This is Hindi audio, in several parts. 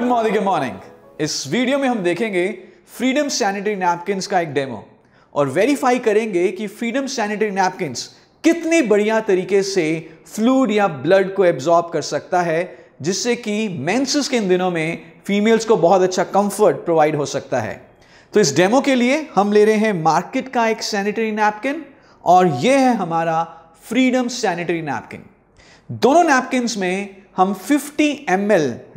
गुड मॉर्निंग गुड मॉर्निंग इस वीडियो में हम देखेंगे फ्रीडम सैनिटरी नैपकिन का एक डेमो और वेरीफाई करेंगे कि फ्रीडम सैनिटरी नैपकिन कितने बढ़िया तरीके से फ्लूड या ब्लड को एब्जॉर्ब कर सकता है जिससे कि मेंसेस के इन दिनों में फीमेल्स को बहुत अच्छा कंफर्ट प्रोवाइड हो सकता है तो इस डेमो के लिए हम ले रहे हैं मार्केट का एक सैनिटरी नैपकिन और यह है हमारा फ्रीडम सैनिटरी नैपकिन दोनों नैपकिन में हम 50 एम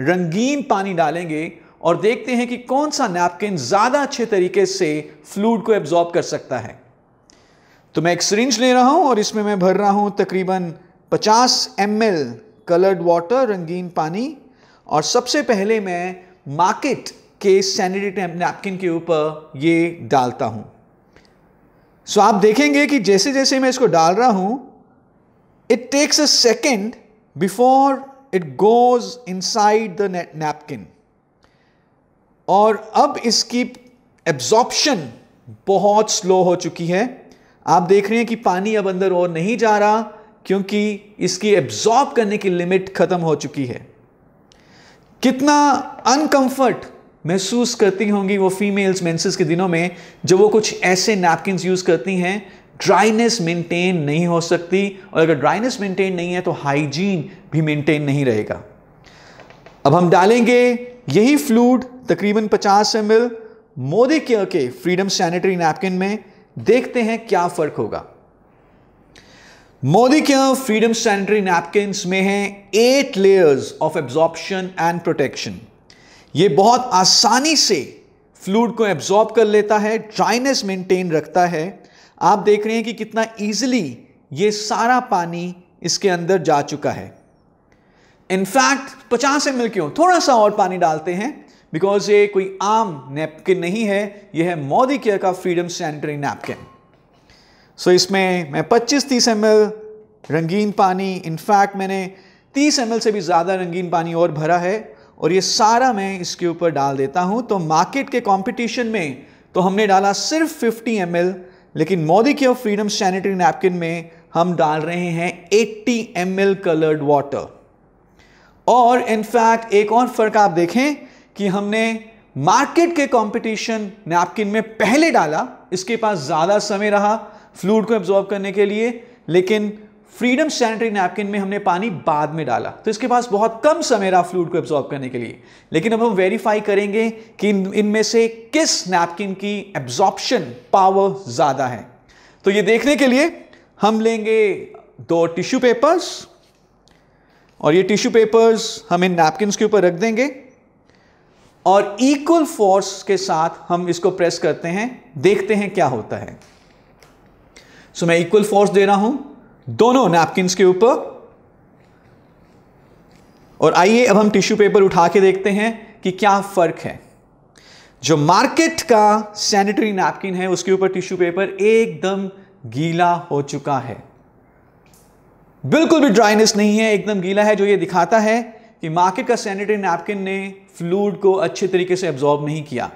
रंगीन पानी डालेंगे और देखते हैं कि कौन सा नैपकिन ज़्यादा अच्छे तरीके से फ्लूड को एब्जॉर्ब कर सकता है तो मैं एक सरिंज ले रहा हूं और इसमें मैं भर रहा हूं तकरीबन 50 एम कलर्ड वाटर रंगीन पानी और सबसे पहले मैं मार्केट के सैनिटरी नैपकिन के ऊपर ये डालता हूं सो आप देखेंगे कि जैसे जैसे मैं इसको डाल रहा हूं it takes a second before it goes inside the napkin और अब इसकी एब्जॉर्प्शन बहुत स्लो हो चुकी है आप देख रहे हैं कि पानी अब अंदर और नहीं जा रहा क्योंकि इसकी एब्जॉर्ब करने की लिमिट ख़त्म हो चुकी है कितना अनकंफर्ट महसूस करती होंगी वो फीमेल्स मेंसेस के दिनों में जब वो कुछ ऐसे नैपकिन यूज़ करती हैं ड्राइनेस मेंटेन नहीं हो सकती और अगर ड्राइनेस मेंटेन नहीं है तो हाइजीन भी मेंटेन नहीं रहेगा अब हम डालेंगे यही फ्लूड तकरीबन 50 एम एल मोदी केयर के फ्रीडम सैनिटरी नैपकिन में देखते हैं क्या फ़र्क होगा Modi care freedom sanitary napkin में है eight layers of absorption and protection ये बहुत आसानी से फ्लूड को एब्जॉर्ब कर लेता है ड्राइनेस मेंटेन रखता है आप देख रहे हैं कि कितना ईजिली ये सारा पानी इसके अंदर जा चुका है इनफैक्ट 50 एम क्यों थोड़ा सा और पानी डालते हैं बिकॉज ये कोई आम नैपकिन नहीं है यह है मोदी केयर का फ्रीडम सैनिटरी नैपकिन सो इसमें मैं 25 तीस एम रंगीन पानी इनफैक्ट मैंने 30 एम से भी ज़्यादा रंगीन पानी और भरा है और ये सारा मैं इसके ऊपर डाल देता हूँ तो मार्केट के कॉम्पिटिशन में तो हमने डाला सिर्फ 50 एम लेकिन मोदी के फ्रीडम सैनिटरी नैपकिन में हम डाल रहे हैं 80 एम कलर्ड वाटर और इनफैक्ट एक और फर्क आप देखें कि हमने मार्केट के कंपटीशन नैपकिन में पहले डाला इसके पास ज़्यादा समय रहा फ्लूड को एब्जॉर्ब करने के लिए लेकिन फ्रीडम सैनिटरी नैपकिन में हमने पानी बाद में डाला तो इसके पास बहुत कम समय रहा फ्लूड को एब्जॉर्ब करने के लिए लेकिन अब हम वेरीफाई करेंगे कि इनमें से किस नैपकिन की एब्जॉर्प्शन पावर ज़्यादा है तो ये देखने के लिए हम लेंगे दो टिश्यू पेपर्स और ये टिश्यू पेपर्स हम इन नैपकिन के ऊपर रख देंगे और इक्वल फोर्स के साथ हम इसको प्रेस करते हैं देखते हैं क्या होता है सो so, मैं इक्वल फोर्स दे रहा हूं दोनों नैपकिन के ऊपर और आइए अब हम टिश्यू पेपर उठा के देखते हैं कि क्या फ़र्क है जो मार्केट का सैनिटरी नैपकिन है उसके ऊपर टिश्यू पेपर एकदम गीला हो चुका है बिल्कुल भी ड्राइनेस नहीं है एकदम गीला है जो ये दिखाता है कि मार्केट का सैनिटरी नैपकिन ने फ्लूड को अच्छे तरीके से एब्जॉर्ब नहीं किया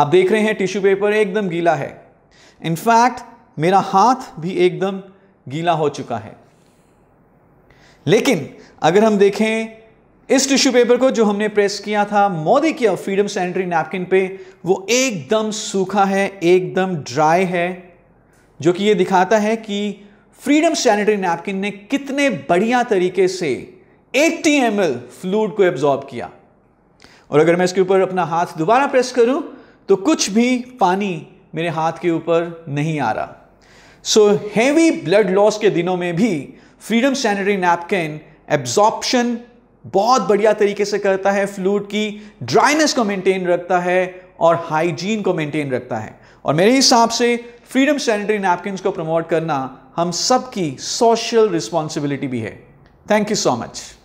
आप देख रहे हैं टिश्यू पेपर एकदम गीला है इनफैक्ट मेरा हाथ भी एकदम गीला हो चुका है लेकिन अगर हम देखें इस टिश्यू पेपर को जो हमने प्रेस किया था मोदी किया फ्रीडम सैनिटरी नैपकिन पे वो एकदम सूखा है एकदम ड्राई है जो कि ये दिखाता है कि फ्रीडम सैनिटरी नैपकिन ने कितने बढ़िया तरीके से 80 एम फ्लूड को एब्जॉर्ब किया और अगर मैं इसके ऊपर अपना हाथ दोबारा प्रेस करूं तो कुछ भी पानी मेरे हाथ के ऊपर नहीं आ रहा सो हैवी ब्लड लॉस के दिनों में भी फ्रीडम सैनिटरी नैपकिन एब्जॉर्प्शन बहुत बढ़िया तरीके से करता है फ्लूड की ड्राइनेस को मेंटेन रखता है और हाइजीन को मेंटेन रखता है और मेरे हिसाब से फ्रीडम सैनिटरी नैपकिन को प्रमोट करना हम सबकी सोशल रिस्पॉन्सिबिलिटी भी है थैंक यू सो मच